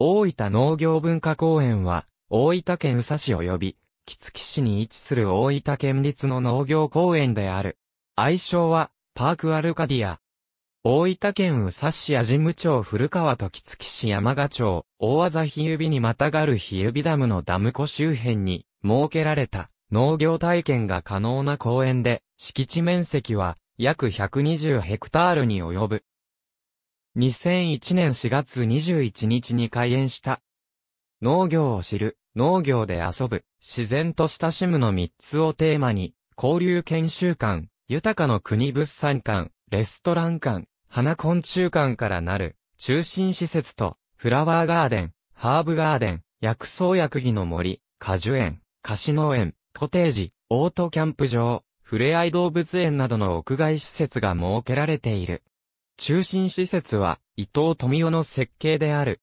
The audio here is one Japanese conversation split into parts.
大分農業文化公園は、大分県宇佐市及び、木築市に位置する大分県立の農業公園である。愛称は、パークアルカディア。大分県宇佐市や事務町古川と杵築市山賀町、大技日指にまたがる日指ダムのダム湖周辺に、設けられた、農業体験が可能な公園で、敷地面積は、約120ヘクタールに及ぶ。2001年4月21日に開園した。農業を知る、農業で遊ぶ、自然と親しむの3つをテーマに、交流研修館、豊かの国物産館、レストラン館、花昆虫館からなる、中心施設と、フラワーガーデン、ハーブガーデン、薬草薬木の森、果樹園、菓子農園、コテージ、オートキャンプ場、ふれあい動物園などの屋外施設が設けられている。中心施設は伊藤富夫の設計である。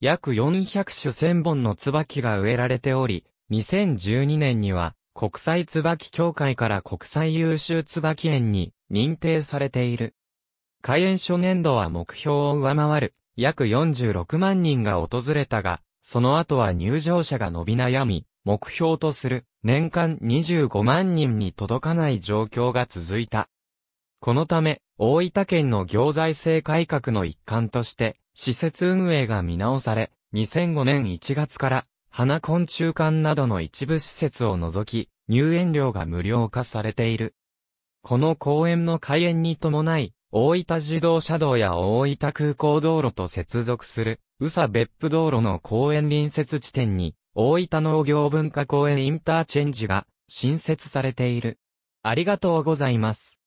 約400種千本の椿が植えられており、2012年には国際椿協会から国際優秀椿園に認定されている。開園初年度は目標を上回る約46万人が訪れたが、その後は入場者が伸び悩み、目標とする年間25万人に届かない状況が続いた。このため、大分県の行財政改革の一環として、施設運営が見直され、2005年1月から、花昆虫館などの一部施設を除き、入園料が無料化されている。この公園の開園に伴い、大分自動車道や大分空港道路と接続する、宇佐別府道路の公園隣接地点に、大分農業文化公園インターチェンジが新設されている。ありがとうございます。